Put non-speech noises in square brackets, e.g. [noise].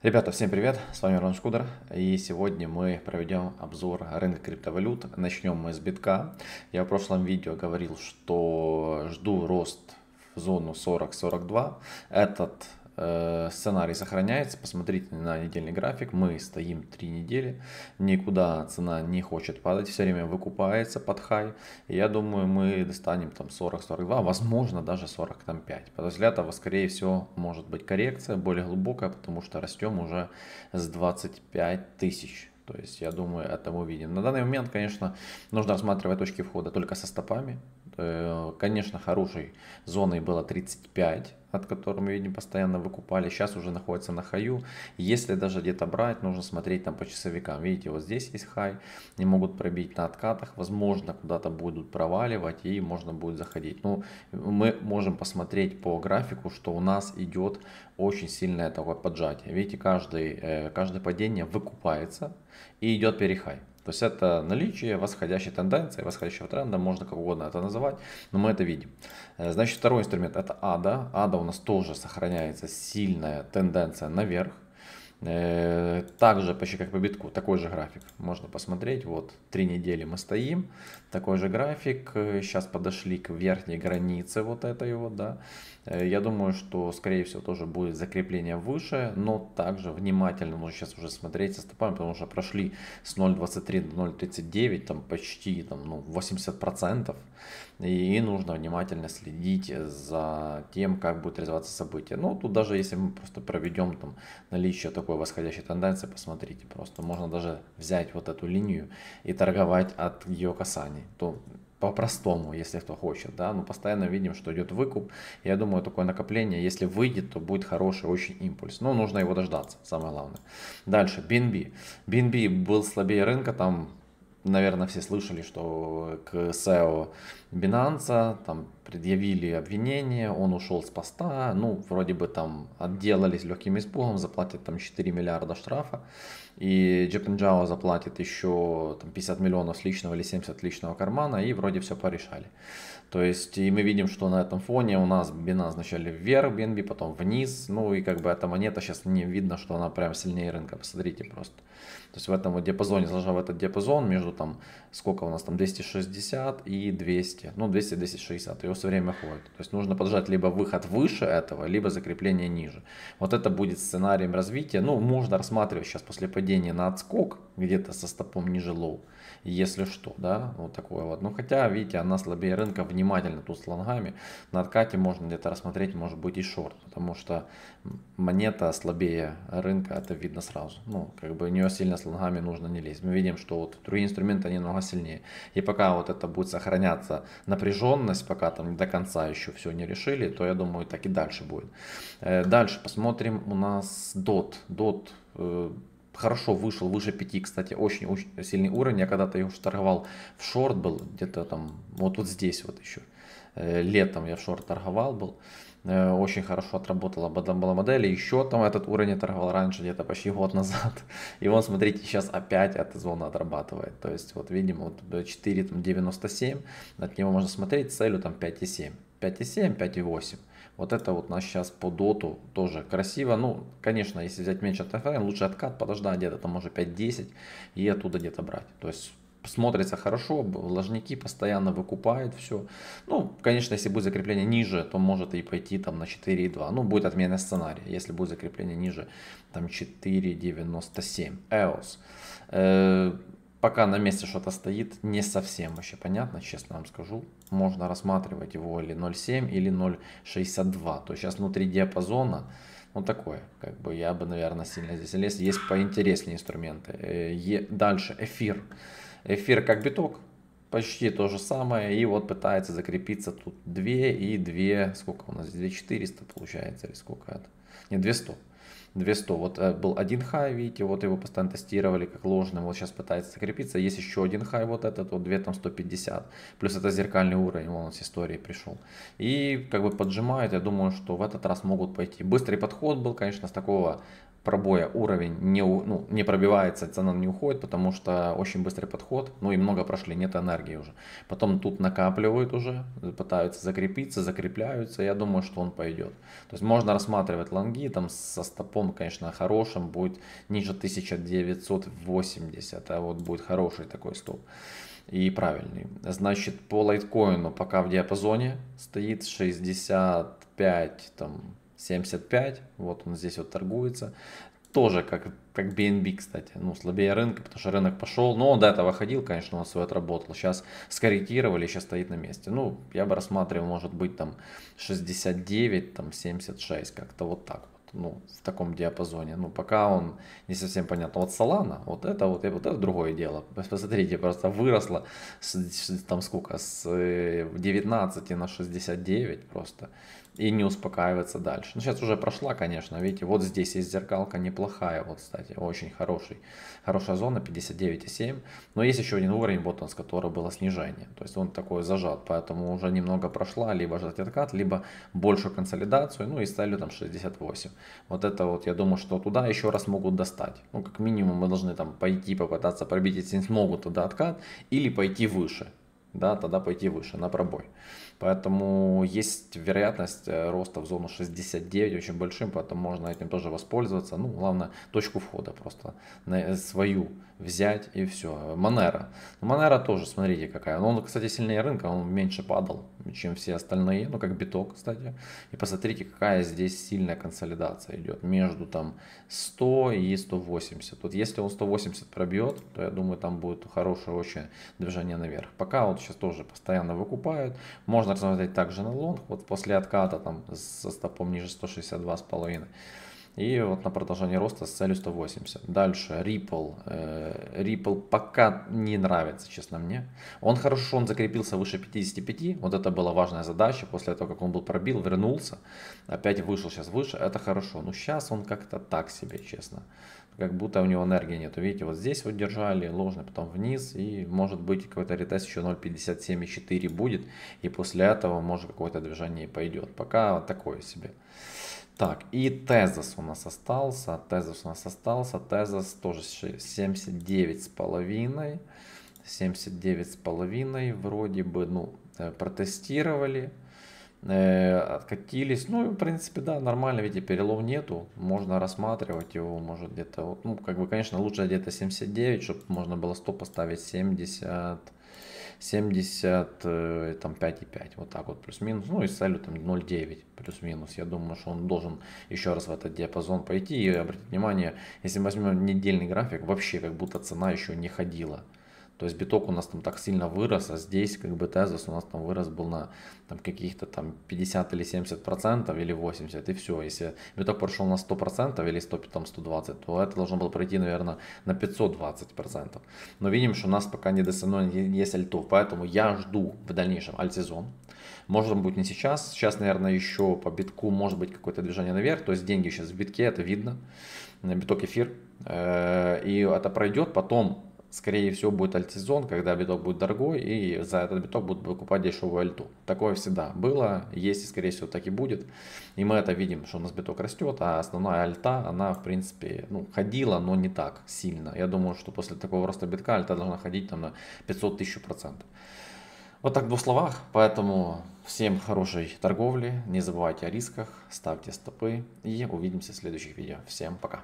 Ребята, всем привет, с вами Рон Шкудер, и сегодня мы проведем обзор рынка криптовалют. Начнем мы с битка. Я в прошлом видео говорил, что жду рост в зону 40-42. Этот Э, сценарий сохраняется, посмотрите на недельный график, мы стоим 3 недели, никуда цена не хочет падать, все время выкупается под хай, я думаю, мы достанем там 40-42, возможно даже 45. После этого, скорее всего, может быть коррекция более глубокая, потому что растем уже с 25 тысяч. То есть, я думаю, это мы увидим. На данный момент, конечно, нужно рассматривать точки входа только со стопами, Э, конечно, хорошей зоной было 35, от которой мы, видим, постоянно выкупали. Сейчас уже находится на хаю. Если даже где-то брать, нужно смотреть там по часовикам. Видите, вот здесь есть хай. Не могут пробить на откатах. Возможно, куда-то будут проваливать и можно будет заходить. Ну, мы можем посмотреть по графику, что у нас идет очень сильное такое поджатие. Видите, каждый, э, каждое падение выкупается и идет перехай. То есть это наличие восходящей тенденции, восходящего тренда, можно как угодно это называть, но мы это видим. Э, значит, второй инструмент это ада. Ада у нас тоже сохраняется сильная тенденция наверх. Э, также, почти как по битку, такой же график. Можно посмотреть, вот, три недели мы стоим, такой же график. Сейчас подошли к верхней границе вот этой вот, да. Э, я думаю, что, скорее всего, тоже будет закрепление выше, но также внимательно нужно сейчас уже смотреть со стопами, потому что прошли с 0.23 до 0.39, там почти там, ну, 80% и нужно внимательно следить за тем, как будут развиваться события. Ну, тут даже если мы просто проведем там наличие такой восходящей тенденции, посмотрите, просто можно даже взять вот эту линию и торговать от ее касаний. То по-простому, если кто хочет, да, но постоянно видим, что идет выкуп, я думаю, такое накопление, если выйдет, то будет хороший очень импульс, но нужно его дождаться, самое главное. Дальше, BNB, BNB был слабее рынка, там, наверное, все слышали, что к SEO Binance, там предъявили обвинение, он ушел с поста, ну, вроде бы там отделались легким испугом, заплатят там 4 миллиарда штрафа, и Джепенджао заплатит еще там, 50 миллионов с личного или 70 личного кармана, и вроде все порешали. То есть, и мы видим, что на этом фоне у нас Binance вначале вверх, BNB, потом вниз, ну и как бы эта монета сейчас не видно, что она прям сильнее рынка, посмотрите просто. То есть в этом вот диапазоне, зажав этот диапазон между там, сколько у нас там, 260 и 200 200, ну 200-260, его все время ходит. То есть нужно подождать либо выход выше этого, либо закрепление ниже. Вот это будет сценарием развития. Ну, можно рассматривать сейчас после падения на отскок, где-то со стопом ниже лоу, если что, да, вот такое вот. Но ну, хотя, видите, она слабее рынка, внимательно тут с лонгами. На откате можно где-то рассмотреть, может быть, и шорт, потому что монета слабее рынка, это видно сразу. Ну, как бы у нее сильно с лонгами нужно не лезть. Мы видим, что вот другие инструменты, они намного сильнее. И пока вот это будет сохраняться напряженность, пока там до конца еще все не решили, то я думаю, так и дальше будет. Э, дальше посмотрим у нас DOT. DOT э, хорошо вышел, выше 5, кстати, очень, очень сильный уровень. Я когда-то его торговал в шорт был, где-то там, вот, вот здесь вот еще. Э, летом я в шорт торговал был. Э, очень хорошо отработала была модель, еще там этот уровень торговал раньше, где-то почти год назад, [laughs] и он, смотрите, сейчас опять эта зона отрабатывает, то есть вот видим, вот 4,97, э, от него можно смотреть, целью там 5,7, 5,7, 5,8, вот это вот у нас сейчас по доту тоже красиво. Ну, конечно, если взять меньше от лучше откат подождать где-то, там может 5-10 и оттуда где-то брать. То есть смотрится хорошо, вложники постоянно выкупают все. Ну, конечно, если будет закрепление ниже, то может и пойти там на 4,2. Ну, будет отмена сценария, если будет закрепление ниже, там 4,97. EOS. Э, пока на месте что-то стоит, не совсем вообще понятно, честно вам скажу. Можно рассматривать его или 0,7, или 0,62. То есть сейчас внутри диапазона ну такое, как бы я бы, наверное, сильно здесь лез. Есть поинтереснее инструменты. Э, дальше эфир. Эфир как биток, почти то же самое. И вот пытается закрепиться тут 2 и 2, сколько у нас здесь, 2400 получается, или сколько это? Не, 200. 200. Вот э, был один хай, видите, вот его постоянно тестировали как ложным, вот сейчас пытается закрепиться. Есть еще один хай, вот этот, вот 2 там 150. Плюс это зеркальный уровень, вон он с истории пришел. И как бы поджимают я думаю, что в этот раз могут пойти. Быстрый подход был, конечно, с такого пробоя уровень не, ну, не пробивается, цена не уходит, потому что очень быстрый подход, ну и много прошли, нет энергии уже. Потом тут накапливают уже, пытаются закрепиться, закрепляются, я думаю, что он пойдет. То есть можно рассматривать лонги, там со стопом, конечно, хорошим будет ниже 1980, а вот будет хороший такой стоп и правильный. Значит, по лайткоину пока в диапазоне стоит 65, там, 75, вот он здесь вот торгуется. Тоже как, как BNB, кстати, ну слабее рынка, потому что рынок пошел, но он до этого ходил, конечно, он свой отработал. Сейчас скорректировали, сейчас стоит на месте. Ну, я бы рассматривал, может быть, там 69, там 76, как-то вот так вот ну, в таком диапазоне. Ну, пока он не совсем понятно. Вот Solana, вот это вот, вот это другое дело. [laughs] Посмотрите, просто выросла с, там сколько, с 19 э, на 69 просто и не успокаиваться дальше. Ну, сейчас уже прошла, конечно, видите, вот здесь есть зеркалка неплохая, вот, кстати, очень хороший, хорошая зона, 59,7, но есть еще один уровень, вот он, с которого было снижение, то есть он такой зажат, поэтому уже немного прошла, либо ждать откат, либо большую консолидацию, ну, и стали там 68. Вот это вот, я думаю, что туда еще раз могут достать, ну, как минимум мы должны там пойти попытаться пробить, если не смогут туда откат, или пойти выше, да, тогда пойти выше, на пробой. Поэтому есть вероятность э, роста в зону 69 очень большим, поэтому можно этим тоже воспользоваться. Ну, главное, точку входа просто э, свою взять и все. Монера. Ну, Монера тоже, смотрите, какая. Он, кстати, сильнее рынка, он меньше падал, чем все остальные, ну, как биток, кстати. И посмотрите, какая здесь сильная консолидация идет между там 100 и 180. Вот если он 180 пробьет, то я думаю, там будет хорошее очень движение наверх. Пока он откат, сейчас тоже постоянно выкупают. Можно рассмотреть также на лонг, вот после отката там со стопом ниже 162,5. И вот на продолжение роста с целью 180. Дальше Ripple. Э, Ripple пока не нравится, честно мне. Он хорошо, он закрепился выше 55. Вот это была важная задача. После того, как он был пробил, вернулся. Опять вышел сейчас выше. Это хорошо. Но ну, сейчас он как-то так себе, честно как будто у него энергии нету, Видите, вот здесь вот держали ложный, потом вниз, и может быть какой-то ретест еще 0.57,4 будет, и после этого может какое-то движение и пойдет. Пока вот такое себе. Так, и Тезос у нас остался, Тезос у нас остался, Тезос тоже 79 с половиной, 79 с половиной вроде бы, ну, э, протестировали. Э, откатились. Ну, в принципе, да, нормально, видите, перелом нету. Можно рассматривать его, может, где-то, вот, ну, как бы, конечно, лучше где-то 79, чтобы можно было 100 поставить 70, 70, э, там, 5,5, вот так вот, плюс-минус. Ну, и с целью, там, 0,9, плюс-минус. Я думаю, что он должен еще раз в этот диапазон пойти. И обратите внимание, если мы возьмем недельный график, вообще как будто цена еще не ходила. То есть биток у нас там так сильно вырос, а здесь как бы тезис у нас там вырос был на там, каких-то там 50 или 70 процентов или 80 и все. Если биток прошел на 100 процентов или 100, там, 120, то это должно было пройти, наверное, на 520 процентов. Но видим, что у нас пока не достаточно есть альтов, поэтому я жду в дальнейшем альт-сезон. Может быть не сейчас, сейчас, наверное, еще по битку может быть какое-то движение наверх, то есть деньги сейчас в битке, это видно, биток эфир, э, и это пройдет, потом скорее всего, будет альтсезон, когда биток будет дорогой, и за этот биток будут покупать дешевую альту. Такое всегда было, есть и, скорее всего, так и будет. И мы это видим, что у нас биток растет, а основная альта, она, в принципе, ну, ходила, но не так сильно. Я думаю, что после такого роста битка альта должна ходить там на 500 тысяч процентов. Вот так в двух словах, поэтому всем хорошей торговли, не забывайте о рисках, ставьте стопы и увидимся в следующих видео. Всем пока!